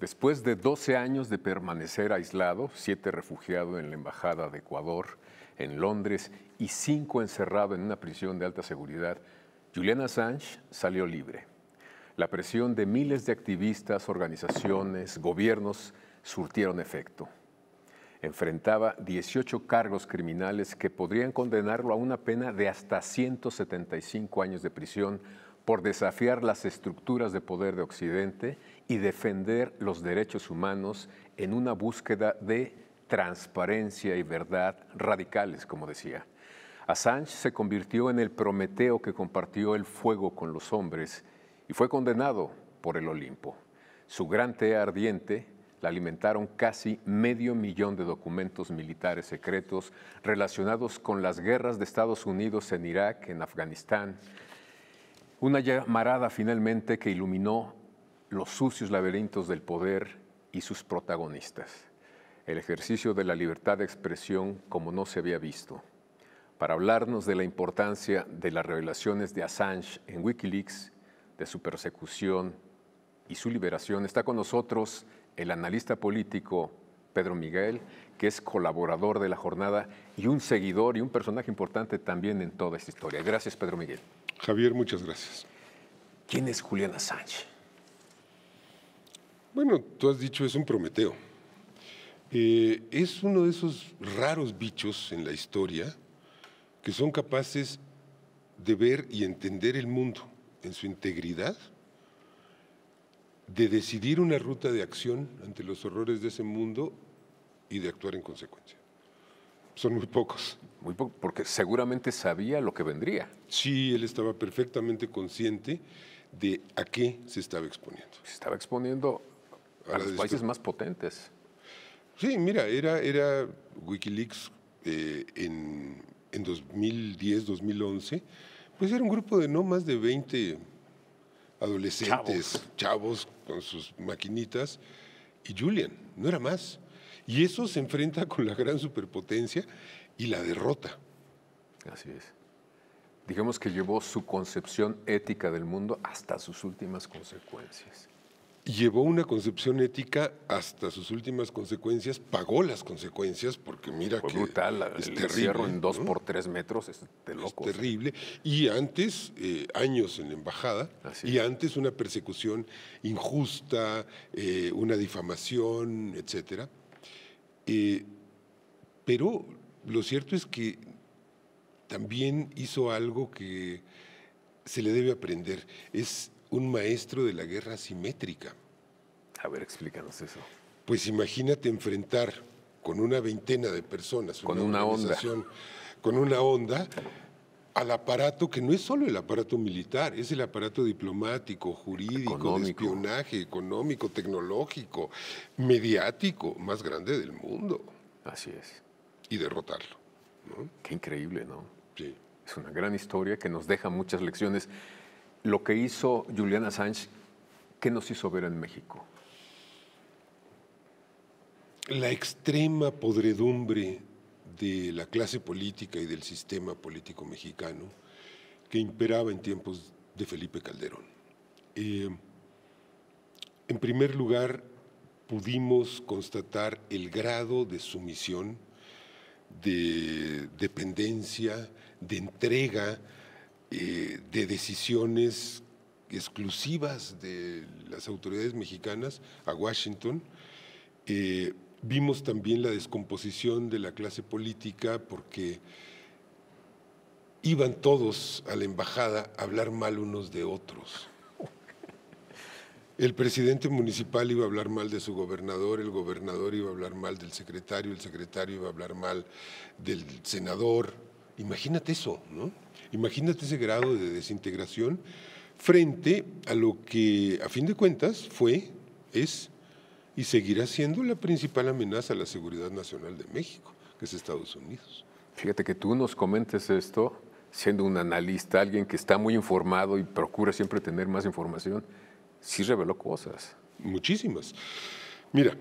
Después de 12 años de permanecer aislado, siete refugiados en la Embajada de Ecuador, en Londres y cinco encerrado en una prisión de alta seguridad, Julian Assange salió libre. La presión de miles de activistas, organizaciones, gobiernos surtieron efecto. Enfrentaba 18 cargos criminales que podrían condenarlo a una pena de hasta 175 años de prisión por desafiar las estructuras de poder de Occidente y defender los derechos humanos en una búsqueda de transparencia y verdad radicales, como decía. Assange se convirtió en el Prometeo que compartió el fuego con los hombres y fue condenado por el Olimpo. Su gran tea ardiente la alimentaron casi medio millón de documentos militares secretos relacionados con las guerras de Estados Unidos en Irak, en Afganistán. Una llamarada finalmente que iluminó los sucios laberintos del poder y sus protagonistas, el ejercicio de la libertad de expresión como no se había visto. Para hablarnos de la importancia de las revelaciones de Assange en Wikileaks, de su persecución y su liberación, está con nosotros el analista político Pedro Miguel, que es colaborador de la jornada y un seguidor y un personaje importante también en toda esta historia. Gracias, Pedro Miguel. Javier, muchas gracias. ¿Quién es Julián Assange? Bueno, tú has dicho, es un Prometeo. Eh, es uno de esos raros bichos en la historia que son capaces de ver y entender el mundo en su integridad, de decidir una ruta de acción ante los horrores de ese mundo y de actuar en consecuencia. Son muy pocos. Muy pocos, porque seguramente sabía lo que vendría. Sí, él estaba perfectamente consciente de a qué se estaba exponiendo. Se estaba exponiendo a los países más potentes. Sí, mira, era, era Wikileaks eh, en, 2010, 2011, pues era un grupo de no más de 20 adolescentes, chavos, chavos con sus maquinitas, y Julian, no era más. Y eso se enfrenta con la gran superpotencia y la derrota. Así es. Digamos que llevó su concepción ética del mundo hasta sus últimas consecuencias llevó una concepción ética hasta sus últimas consecuencias, pagó las consecuencias, porque mira Fue que brutal, es el terrible. en dos por tres metros es de terrible. Y antes, eh, años en la embajada, y antes una persecución injusta, eh, una difamación, etcétera. Eh, pero lo cierto es que también hizo algo que se le debe aprender, es un maestro de la guerra simétrica. A ver, explícanos eso. Pues imagínate enfrentar con una veintena de personas, con una, onda. Con una onda al aparato que no es solo el aparato militar, es el aparato diplomático, jurídico, de espionaje, económico, tecnológico, mediático, más grande del mundo. Así es. Y derrotarlo. Qué increíble, ¿no? Sí. Es una gran historia que nos deja muchas lecciones lo que hizo Julian Assange, ¿qué nos hizo ver en México? La extrema podredumbre de la clase política y del sistema político mexicano que imperaba en tiempos de Felipe Calderón. Eh, en primer lugar, pudimos constatar el grado de sumisión, de dependencia, de entrega eh, de decisiones exclusivas de las autoridades mexicanas a Washington. Eh, vimos también la descomposición de la clase política porque iban todos a la embajada a hablar mal unos de otros. El presidente municipal iba a hablar mal de su gobernador, el gobernador iba a hablar mal del secretario, el secretario iba a hablar mal del senador. Imagínate eso, ¿no? Imagínate ese grado de desintegración frente a lo que, a fin de cuentas, fue, es y seguirá siendo la principal amenaza a la seguridad nacional de México, que es Estados Unidos. Fíjate que tú nos comentes esto, siendo un analista, alguien que está muy informado y procura siempre tener más información, sí reveló cosas. Muchísimas. Mira,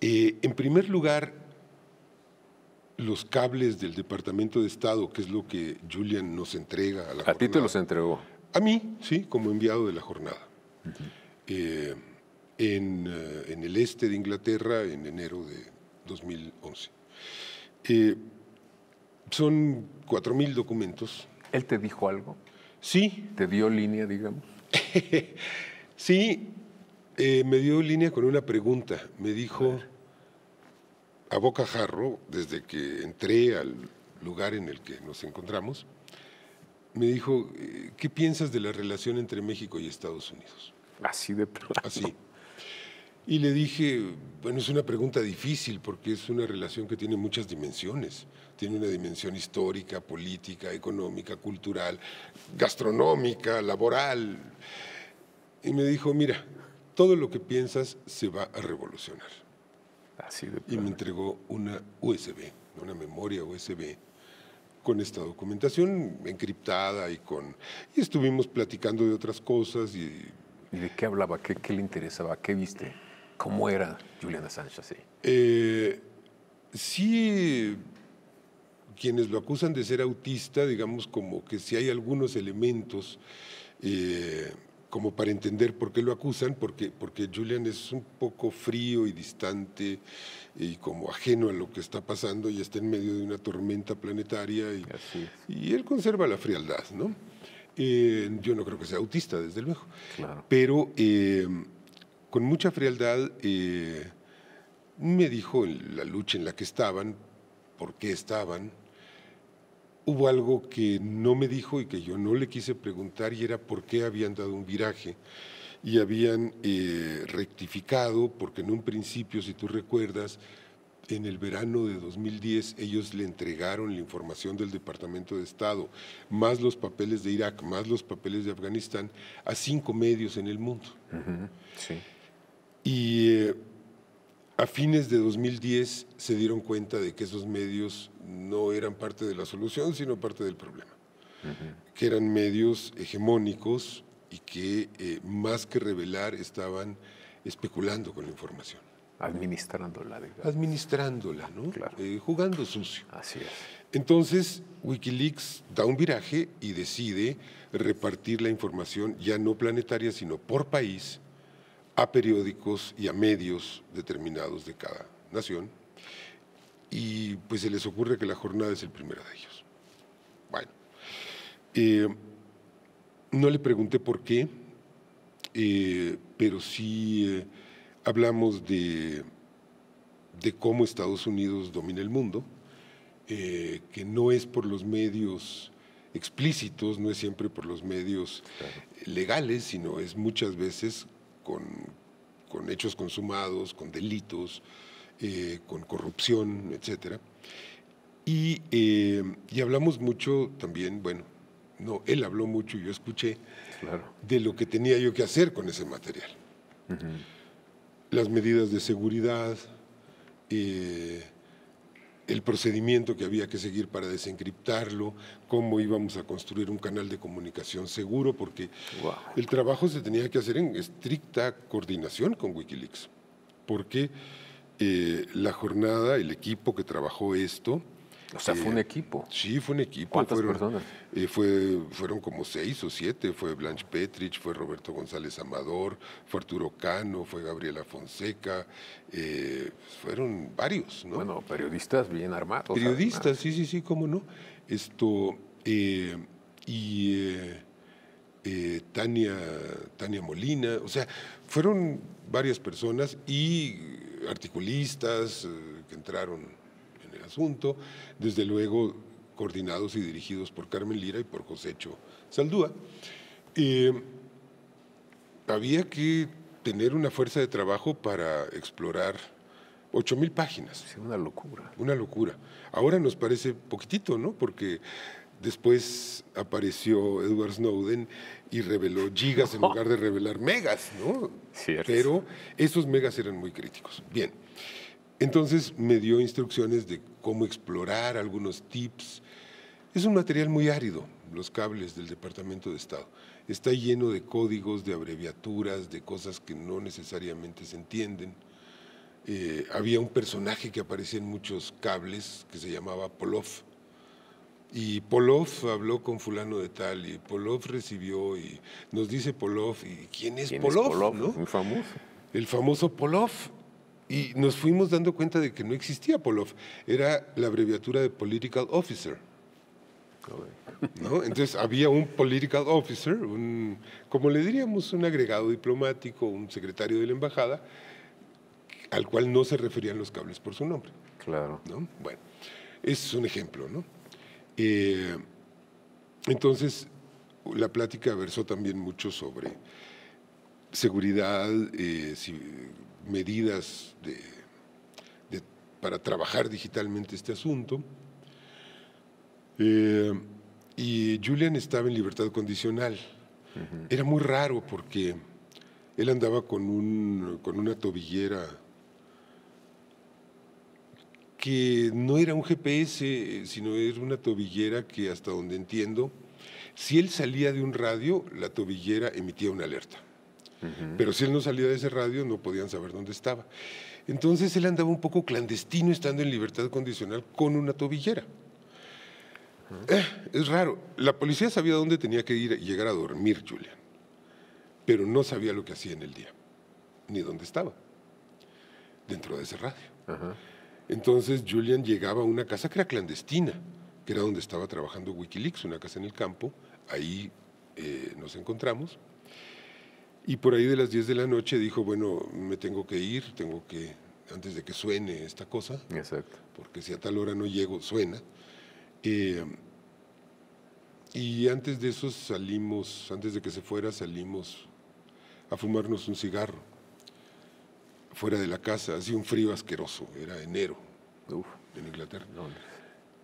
eh, en primer lugar, los cables del Departamento de Estado, que es lo que Julian nos entrega a la jornada. ¿A ti te los entregó? A mí, sí, como enviado de la jornada. Eh, eh, en, el este de Inglaterra en enero de 2011. Eh, son son 4.000 documentos. ¿Él te dijo algo? Sí. ¿Te dio línea, digamos? sí, me dio línea con una pregunta. Me dijo a bocajarro, desde que entré al lugar en el que nos encontramos, me dijo, eh, ¿qué piensas de la relación entre México y Estados Unidos? Así de pronto? Así. Y le dije, bueno, es una pregunta difícil porque es una relación que tiene muchas dimensiones. Tiene una dimensión histórica, política, económica, cultural, gastronómica, laboral. Y me dijo, mira, todo lo que piensas se va a revolucionar y me entregó una USB, una memoria USB con esta documentación encriptada y con y estuvimos platicando de otras cosas y, de qué hablaba, ¿Qué, qué le interesaba, qué viste, cómo era Juliana Sánchez? Eh, sí, quienes lo acusan de ser autista, digamos como que si hay algunos elementos eh, como para entender por qué lo acusan, porque, porque Julian es un poco frío y distante y como ajeno a lo que está pasando y está en medio de una tormenta planetaria y, y él conserva la frialdad, ¿no? Eh, yo no creo que sea autista, desde luego, pero eh, con mucha frialdad eh, me dijo la lucha en la que estaban, por qué estaban, hubo algo que no me dijo y que yo no le quise preguntar y era por qué habían dado un viraje y habían eh, rectificado, porque en un principio, si tú recuerdas, en el verano de 2010 ellos le entregaron la información del Departamento de Estado, más los papeles de Irak, más los papeles de Afganistán, a cinco medios en el mundo. Y eh, a fines de 2010 se dieron cuenta de que esos medios no eran parte de la solución, sino parte del problema, que eran medios hegemónicos y que eh, más que revelar estaban especulando con la información. Administrándola, digamos. Administrándola, ¿no? Eh, jugando sucio. Así es. Entonces, Wikileaks da un viraje y decide repartir la información ya no planetaria, sino por país, a periódicos y a medios determinados de cada nación y pues se les ocurre que la jornada es el primero de ellos. Bueno, eh, no le pregunté por qué, eh, pero sí eh, hablamos de, de, cómo Estados Unidos domina el mundo, que no es por los medios explícitos, no es siempre por los medios legales, sino es muchas veces con, con hechos consumados, con delitos, eh, con corrupción, etc. Eh, y, hablamos mucho también, bueno, no, él habló mucho y yo escuché de lo que tenía yo que hacer con ese material. Las medidas de seguridad, eh, el procedimiento que había que seguir para desencriptarlo, cómo íbamos a construir un canal de comunicación seguro, porque el trabajo se tenía que hacer en estricta coordinación con Wikileaks, porque eh, la jornada, el equipo que trabajó esto, o sea, fue un eh, equipo. Sí, fue un equipo. ¿Cuántas personas? Eh, fue, fueron como seis o siete. Fue Blanche Petrich, fue Roberto González Amador, fue Arturo Cano, fue Gabriela Fonseca. Eh, fueron varios, ¿no? Bueno, periodistas bien armados. Periodistas, sí, sí, sí, cómo no. Esto, y Tania, Tania Molina, o sea, fueron varias personas y articulistas que entraron el asunto, desde luego coordinados y dirigidos por Carmen Lira y por Josécho Saldúa. Eh, había que tener una fuerza de trabajo para explorar 8 mil páginas. es una locura. Una locura. Ahora nos parece poquitito, ¿no? Porque después apareció Edward Snowden y reveló gigas en lugar de revelar megas, ¿no? Cierto. Pero esos megas eran muy críticos. Bien. Entonces me dio instrucciones de cómo explorar, algunos tips. Es un material muy árido, los cables del Departamento de Estado. Está lleno de códigos, de abreviaturas, de cosas que no necesariamente se entienden. Eh, había un personaje que aparecía en muchos cables que se llamaba Polov. Y Polov habló con fulano de tal y Polov recibió y nos dice Polov y quién es Polov? Muy famoso. El famoso Polov y nos fuimos dando cuenta de que no existía Polov, era la abreviatura de Political Officer. ¿No? Entonces había un political officer, un, como le diríamos, un agregado diplomático, un secretario de la embajada, al cual no se referían los cables por su nombre. Claro. Bueno, ese es un ejemplo, ¿no? Eh, entonces, la plática versó también mucho sobre seguridad, eh, medidas para trabajar digitalmente este asunto. Eh, y Julian estaba en libertad condicional. Era muy raro porque él andaba con, con una tobillera que no era un GPS, sino era una tobillera que hasta donde entiendo, si él salía de un radio, la tobillera emitía una alerta. Pero si él no salía de ese radio, no podían saber dónde estaba. Entonces él andaba un poco clandestino estando en libertad condicional con una tobillera. Eh, es raro. La policía sabía dónde tenía que ir, llegar a dormir, Julian. Pero no sabía lo que hacía en el día, ni dónde estaba, dentro de ese radio. Entonces Julian llegaba a una casa que era clandestina, que era donde estaba trabajando Wikileaks, una casa en el campo. Ahí eh, nos encontramos y por ahí de las 10 de la noche dijo, bueno, me tengo que ir, tengo que, antes de que suene esta cosa, Exacto. porque si a tal hora no llego, suena. Eh, y antes de eso salimos, antes de que se fuera, salimos a fumarnos un cigarro fuera de la casa. Hacía un frío asqueroso, era enero en Inglaterra.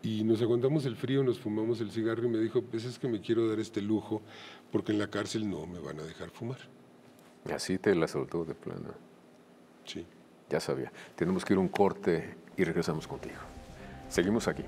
Y nos aguantamos el frío, nos fumamos el cigarro y me dijo, pues es que me quiero dar este lujo porque en la cárcel no me van a dejar fumar. Así te la soltó de plano. Sí. Ya sabía. Tenemos que ir un corte y regresamos contigo. Seguimos aquí.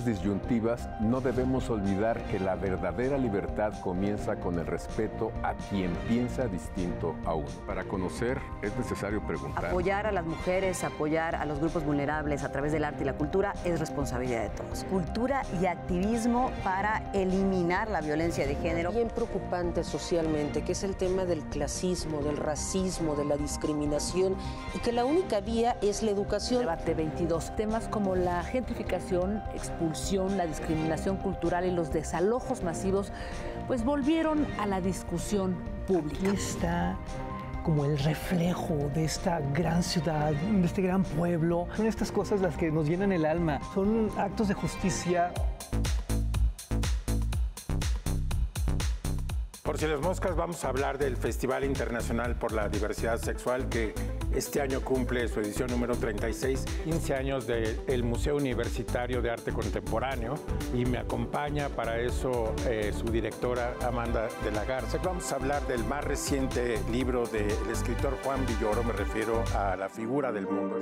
disyuntivas no debemos olvidar que la verdadera libertad comienza con el respeto a quien piensa distinto a uno. Para conocer es necesario preguntar. Apoyar a las mujeres, apoyar a los grupos vulnerables a través del arte y la cultura es responsabilidad de todos. Cultura y activismo para eliminar la violencia de género. Bien preocupante socialmente, que es el tema del clasismo, del racismo, de la discriminación y que la única vía es la educación. Debate 22. Temas como la gentrificación, la discriminación cultural y los desalojos masivos, pues volvieron a la discusión pública. está como el reflejo de esta gran ciudad, de este gran pueblo. Son estas cosas las que nos llenan el alma, son actos de justicia. Por si las moscas, vamos a hablar del Festival Internacional por la Diversidad Sexual que este año cumple su edición número 36, 15 años del Museo Universitario de Arte Contemporáneo y me acompaña para eso eh, su directora Amanda de la Garza. Vamos a hablar del más reciente libro del escritor Juan Villoro, me refiero a la figura del mundo.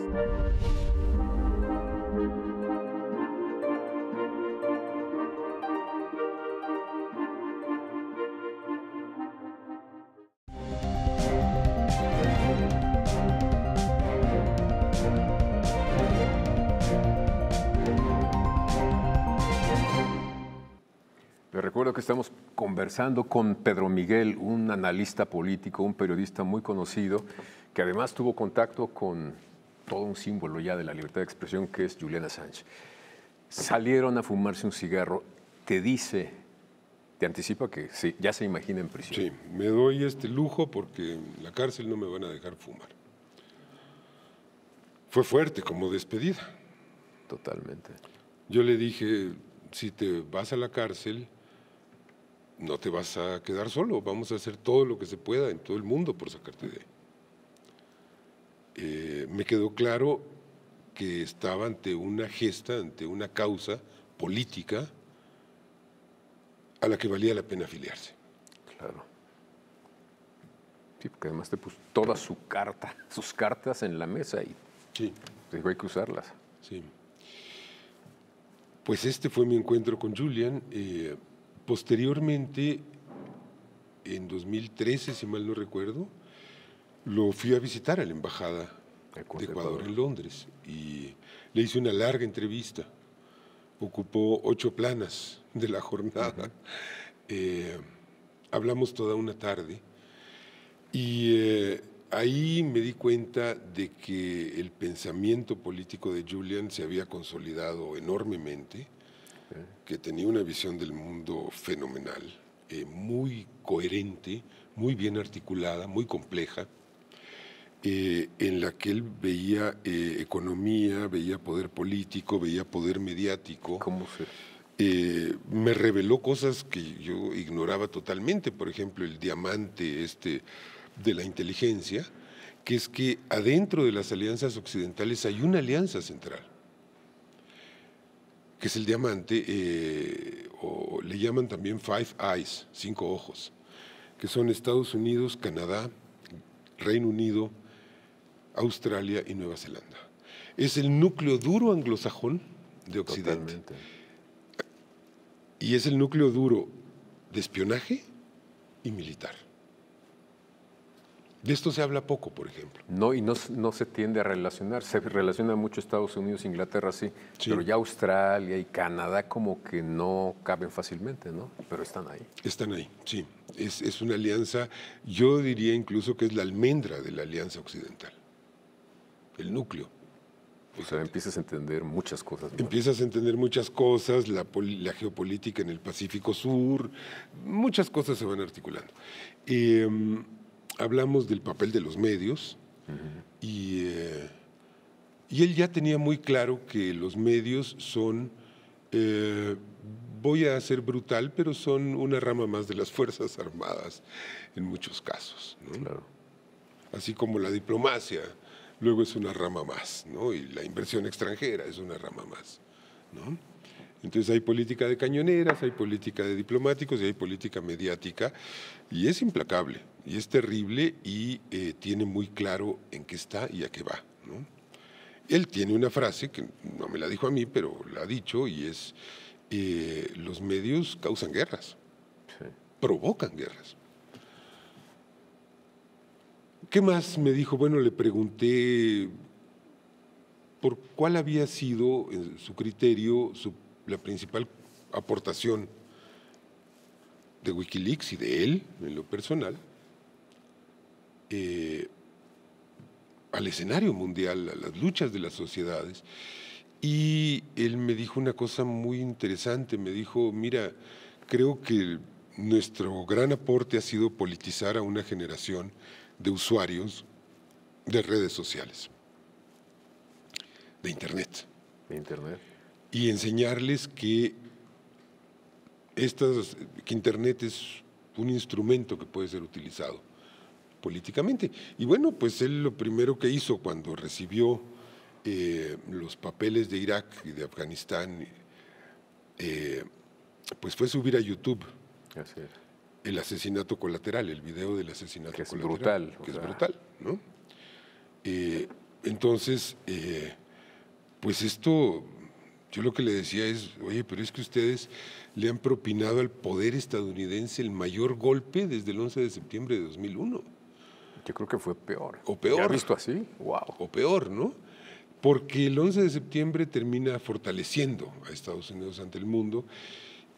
estamos conversando con Pedro Miguel, un analista político, un periodista muy conocido, que además tuvo contacto con todo un símbolo ya de la libertad de expresión, que es Juliana Sánchez. Salieron a fumarse un cigarro, te dice, te anticipa que ya se imagina en prisión. Sí, me doy este lujo porque en la cárcel no me van a dejar fumar. Fue fuerte como despedida. Totalmente. Yo le dije, si te vas a la cárcel, no te vas a quedar solo, vamos a hacer todo lo que se pueda en todo el mundo por sacarte de ahí. Eh, me quedó claro que estaba ante una gesta, ante una causa política a la que valía la pena afiliarse. Claro. Sí, porque además te puso toda su carta, sus cartas en la mesa y sí. dijo hay que usarlas. Sí. Pues este fue mi encuentro con Julian. Eh, Posteriormente, en 2013, si mal no recuerdo, lo fui a visitar a la Embajada de Ecuador, en Londres y le hice una larga entrevista. Ocupó ocho planas de la jornada. Eh, hablamos toda una tarde y eh, ahí me di cuenta de que el pensamiento político de Julian se había consolidado enormemente que tenía una visión del mundo fenomenal, eh, muy coherente, muy bien articulada, muy compleja, eh, en la que él veía eh, economía, veía poder político, veía poder mediático. ¿Cómo fue? me reveló cosas que yo ignoraba totalmente, por ejemplo, el diamante este de la inteligencia, que es que adentro de las alianzas occidentales hay una alianza central que es el diamante, eh, o le llaman también Five Eyes, cinco ojos, que son Estados Unidos, Canadá, Reino Unido, Australia y Nueva Zelanda. Es el núcleo duro anglosajón de Occidente. Y es el núcleo duro de espionaje y militar. De esto se habla poco, por ejemplo. No, y no, se tiende a relacionar. Se relaciona mucho Estados Unidos, Inglaterra, sí, pero ya Australia y Canadá como que no caben fácilmente, ¿no? Pero están ahí. Están ahí, sí. Es, una alianza, yo diría incluso que es la almendra de la alianza occidental, el núcleo. O sea, empiezas a entender muchas cosas. Empiezas a entender muchas cosas, la, geopolítica en el Pacífico Sur, muchas cosas se van articulando. Em, hablamos del papel de los medios eh, y, él ya tenía muy claro que los medios son, eh, voy a ser brutal, pero son una rama más de las Fuerzas Armadas en muchos casos. Claro. Así como la diplomacia luego es una rama más, ¿no? y la inversión extranjera es una rama más. ¿no? Entonces hay política de cañoneras, hay política de diplomáticos y hay política mediática y es implacable y es terrible y eh, tiene muy claro en qué está y a qué va. Él tiene una frase que no me la dijo a mí, pero la ha dicho y es, eh, los medios causan guerras, provocan guerras. ¿Qué más me dijo? Bueno, le pregunté por cuál había sido su criterio su la principal aportación de Wikileaks y de él, en lo personal, eh, al escenario mundial, a las luchas de las sociedades. Y él me dijo una cosa muy interesante, me dijo, mira, creo que nuestro gran aporte ha sido politizar a una generación de usuarios de redes sociales, de Internet. De Internet y enseñarles que, estas, que Internet es un instrumento que puede ser utilizado políticamente. Y bueno, pues él lo primero que hizo cuando recibió eh, los papeles de Irak y de Afganistán, eh, pues fue subir a YouTube el asesinato colateral, el video del asesinato que es colateral. Brutal, que es brutal, ¿no? Eh, entonces, pues esto yo lo que le decía es, oye, pero es que ustedes le han propinado al poder estadounidense el mayor golpe desde el 11 de septiembre de 2001. Yo creo que fue peor. O peor. ¿Ya visto así? Wow. O peor, ¿no? Porque el 11 de septiembre termina fortaleciendo a Estados Unidos ante el mundo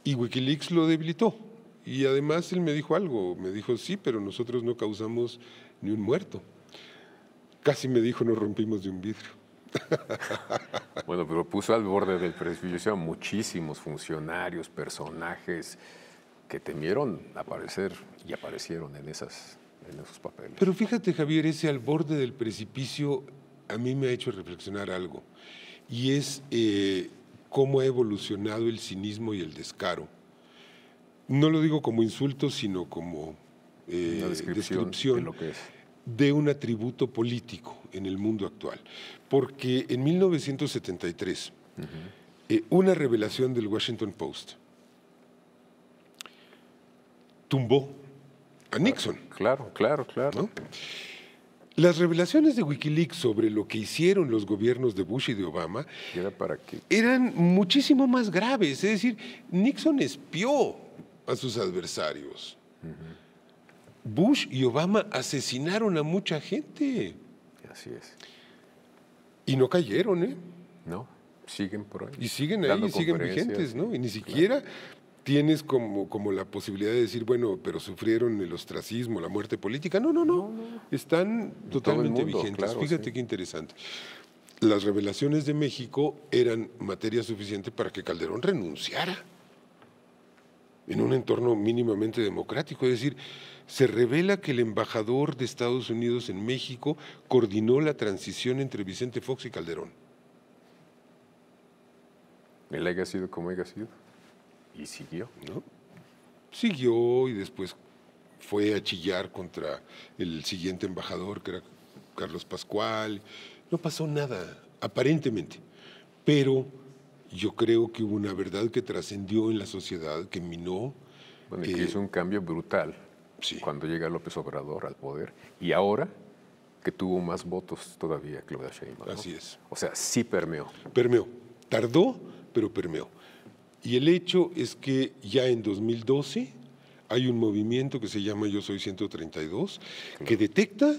y Wikileaks lo debilitó. Y además él me dijo algo, me dijo, sí, pero nosotros no causamos ni un muerto. Casi me dijo, nos rompimos de un vidrio. Bueno, pero puso al borde del precipicio a muchísimos funcionarios, personajes que temieron aparecer y aparecieron en, esas, en esos papeles. Pero fíjate, Javier, ese al borde del precipicio a mí me ha hecho reflexionar algo, y es eh, cómo ha evolucionado el cinismo y el descaro. No lo digo como insulto, sino como eh, descripción, descripción. De lo que es de un atributo político en el mundo actual. Porque en 1973, eh, una revelación del Washington Post tumbó a ah, Nixon. Claro, claro, claro. Las revelaciones de Wikileaks sobre lo que hicieron los gobiernos de Bush y de Obama eran muchísimo más graves. Es decir, Nixon espió a sus adversarios. Bush y Obama asesinaron a mucha gente. Así es. Y no cayeron, ¿eh? No, siguen por ahí. Y siguen ahí, siguen vigentes, ¿no? Y ni siquiera tienes como, como la posibilidad de decir, bueno, pero sufrieron el ostracismo, la muerte política. No, no, no. Están totalmente vigentes. Fíjate qué interesante. Las revelaciones de México eran materia suficiente para que Calderón renunciara en un entorno mínimamente democrático. Es decir, se revela que el embajador de Estados Unidos en México coordinó la transición entre Vicente Fox y Calderón. El haya sido como haya sido. Y siguió. ¿No? Siguió y después fue a chillar contra el siguiente embajador, que era Carlos Pascual. No pasó nada, aparentemente. Pero yo creo que hubo una verdad que trascendió en la sociedad, que minó. Bueno, que... que hizo un cambio brutal cuando llega López Obrador al poder y ahora que tuvo más votos todavía Claudia Sheinbaum. Así es. O sea, sí permeó. Permeó. Tardó, pero permeó. Y el hecho es que ya en 2012 hay un movimiento que se llama Yo Soy 132 que detecta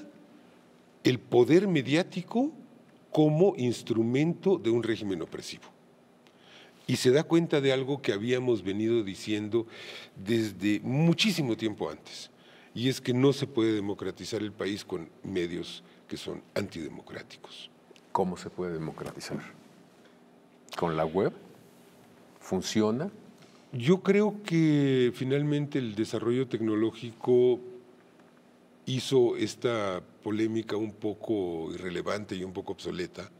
el poder mediático como instrumento de un régimen opresivo y se da cuenta de algo que habíamos venido diciendo desde muchísimo tiempo antes, y es que no se puede democratizar el país con medios que son antidemocráticos. ¿Cómo se puede democratizar? ¿Con la web? ¿Funciona? Yo creo que finalmente el desarrollo tecnológico hizo esta polémica un poco irrelevante y un poco obsoleta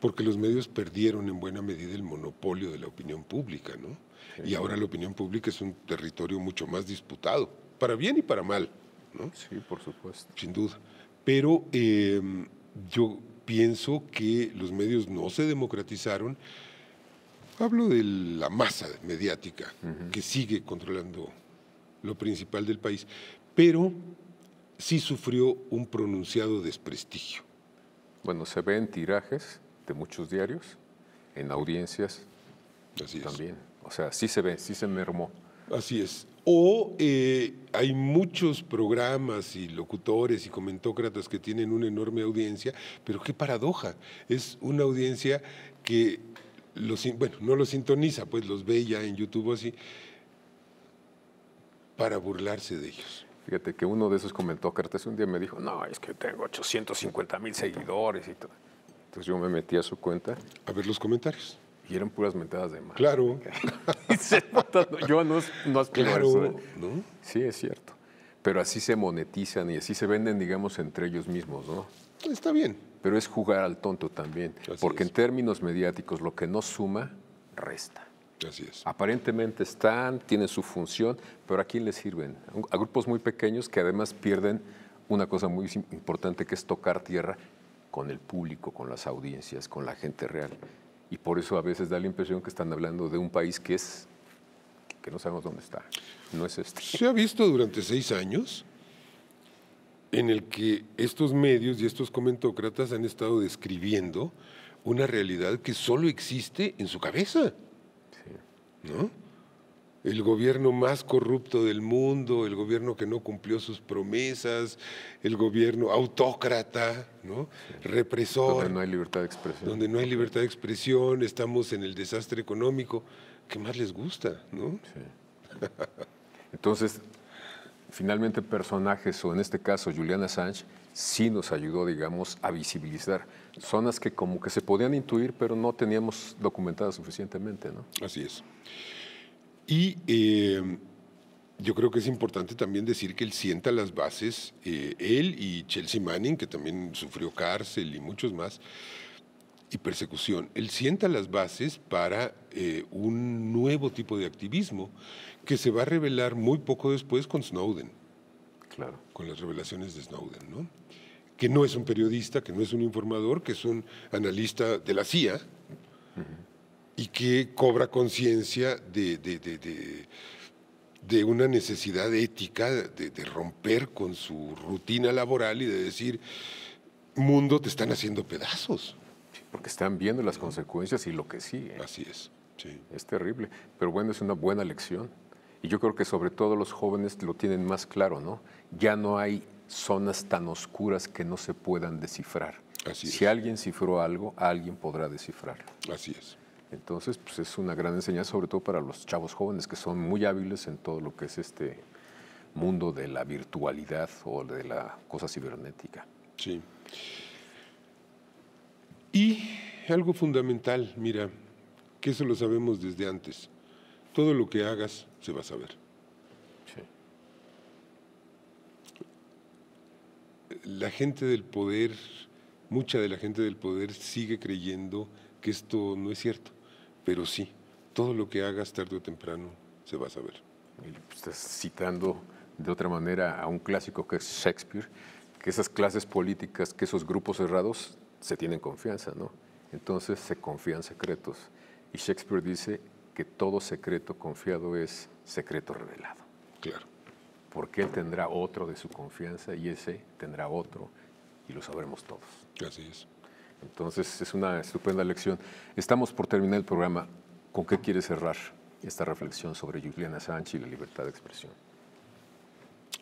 porque los medios perdieron en buena medida el monopolio de la opinión pública, ¿no? Y ahora la opinión pública es un territorio mucho más disputado, para bien y para mal, ¿no? Sí, por supuesto. Sin duda. Pero em, yo pienso que los medios no se democratizaron. Hablo de la masa mediática que sigue controlando lo principal del país, pero sí sufrió un pronunciado desprestigio. Bueno, se ven tirajes de muchos diarios, en audiencias Así también. O sea, sí se ve, sí se mermó. Así es. O eh, hay muchos programas y locutores y comentócratas que tienen una enorme audiencia, pero qué paradoja. Es una audiencia que los, bueno, no los sintoniza, pues los ve ya en YouTube así, para burlarse de ellos. Fíjate que uno de esos comentócratas un día me dijo, no, es que tengo 850 mil seguidores y todo. Entonces yo me metí a su cuenta. A ver los comentarios. Y eran puras mentadas de más. Claro. yo no, claro, ¿eh? ¿no? Sí, es cierto. Pero así se monetizan y así se venden, digamos, entre ellos mismos, ¿no? Está bien. Pero es jugar al tonto también. porque en términos mediáticos, lo que no suma, resta. Así es. Aparentemente están, tienen su función, pero ¿a quién les sirven? A grupos muy pequeños que además pierden una cosa muy importante que es tocar tierra con el público, con las audiencias, con la gente real. Y por eso a veces da la impresión que están hablando de un país que es que no sabemos dónde está. No es este. Se ha visto durante seis años en el que estos medios y estos comentócratas han estado describiendo una realidad que solo existe en su cabeza. Sí. ¿No? el gobierno más corrupto del mundo, el gobierno que no cumplió sus promesas, el gobierno autócrata, ¿no? represor. Donde no hay libertad de expresión. Donde no hay libertad de expresión, estamos en el desastre económico. ¿Qué más les gusta? ¿no? Entonces, finalmente personajes, o en este caso Juliana Sánchez sí nos ayudó, digamos, a visibilizar zonas que como que se podían intuir, pero no teníamos documentadas suficientemente. ¿no? Así es. Y eh, yo creo que es importante también decir que él sienta las bases, eh, él y Chelsea Manning, que también sufrió cárcel y muchos más, y persecución. Él sienta las bases para eh, un nuevo tipo de activismo que se va a revelar muy poco después con Snowden. Claro. Con las revelaciones de Snowden, ¿no? Que no es un periodista, que no es un informador, que es un analista de la CIA, y que cobra conciencia de, de, una necesidad ética de, romper con su rutina laboral y de decir, mundo, te están haciendo pedazos. porque están viendo las consecuencias y lo que sigue. Así es. Es terrible, pero bueno, es una buena lección. Y yo creo que sobre todo los jóvenes lo tienen más claro, ¿no? Ya no hay zonas tan oscuras que no se puedan descifrar. Así si alguien cifró algo, alguien podrá descifrar. Así es. Entonces, pues es una gran enseñanza, sobre todo para los chavos jóvenes que son muy hábiles en todo lo que es este mundo de la virtualidad o de la cosa cibernética. Sí. Y algo fundamental, mira, que eso lo sabemos desde antes. Todo lo que hagas se va a saber. Sí. La gente del poder, mucha de la gente del poder sigue creyendo que esto no es cierto. Pero sí, todo lo que hagas tarde o temprano se va a saber. Estás citando de otra manera a un clásico que es Shakespeare, que esas clases políticas, que esos grupos cerrados se tienen confianza, ¿no? Entonces se confían secretos. Y Shakespeare dice que todo secreto confiado es secreto revelado. Claro. Porque él tendrá otro de su confianza y ese tendrá otro y lo sabremos todos. Así es. Entonces es una estupenda lección. Estamos por terminar el programa. ¿Con qué quiere cerrar esta reflexión sobre Juliana Sánchez y la libertad de expresión?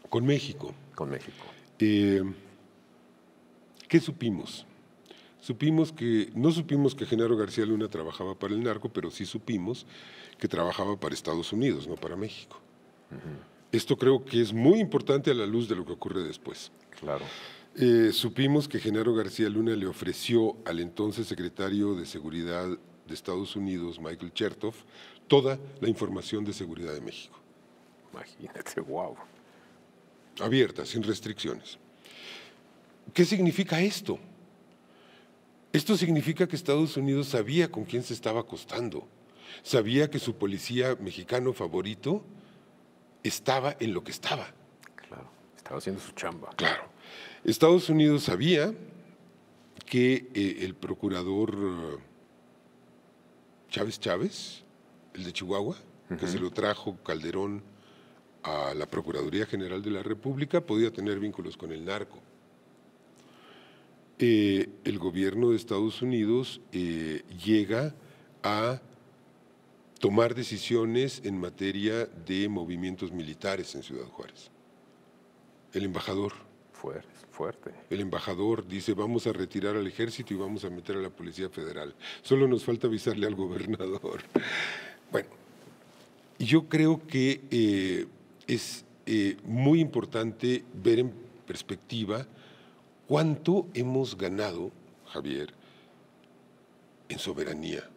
Con México. Con México. Eh, ¿Qué supimos? Supimos que, no supimos que Genaro García Luna trabajaba para el narco, pero sí supimos que trabajaba para Estados Unidos, no para México. Esto creo que es muy importante a la luz de lo que ocurre después. Claro. Eh, supimos que Genaro García Luna le ofreció al entonces secretario de Seguridad de Estados Unidos, Michael Chertoff, toda la información de seguridad de México. Imagínate, wow. Abierta, sin restricciones. ¿Qué significa esto? Esto significa que Estados Unidos sabía con quién se estaba acostando, sabía que su policía mexicano favorito estaba en lo que estaba. Claro, estaba haciendo su chamba. Claro. Estados Unidos sabía que eh, el procurador eh, Chávez Chávez, el de Chihuahua, que se lo trajo Calderón a la Procuraduría General de la República, podía tener vínculos con el narco. Eh, el gobierno de Estados Unidos llega a tomar decisiones en materia de movimientos militares en Ciudad Juárez. El embajador Fuerte, El embajador dice, vamos a retirar al ejército y vamos a meter a la Policía Federal. Solo nos falta avisarle al gobernador. Bueno, yo creo que eh, es eh, muy importante ver en perspectiva cuánto hemos ganado, Javier, en soberanía,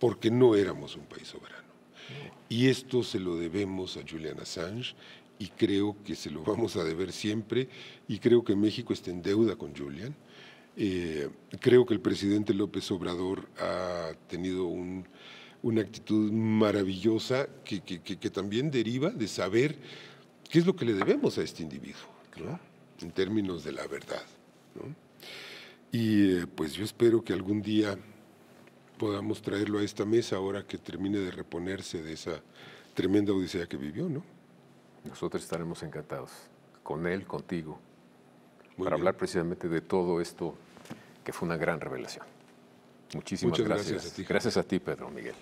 porque no éramos un país soberano. Y esto se lo debemos a Julian Assange y creo que se lo vamos a deber siempre y creo que México está en deuda con Julian. Eh, creo que el presidente López Obrador ha tenido una actitud maravillosa que, también deriva de saber qué es lo que le debemos a este individuo, en términos de la verdad. Y eh, pues yo espero que algún día podamos traerlo a esta mesa ahora que termine de reponerse de esa tremenda odisea que vivió, ¿no? Nosotros estaremos encantados, con él, contigo, para hablar precisamente de todo esto que fue una gran revelación. Muchísimas gracias. gracias a ti, Pedro Miguel.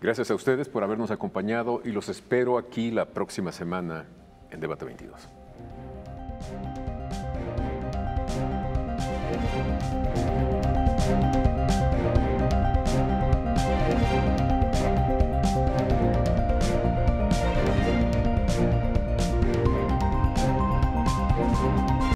Gracias a ustedes por habernos acompañado y los espero aquí la próxima semana en Debate 22.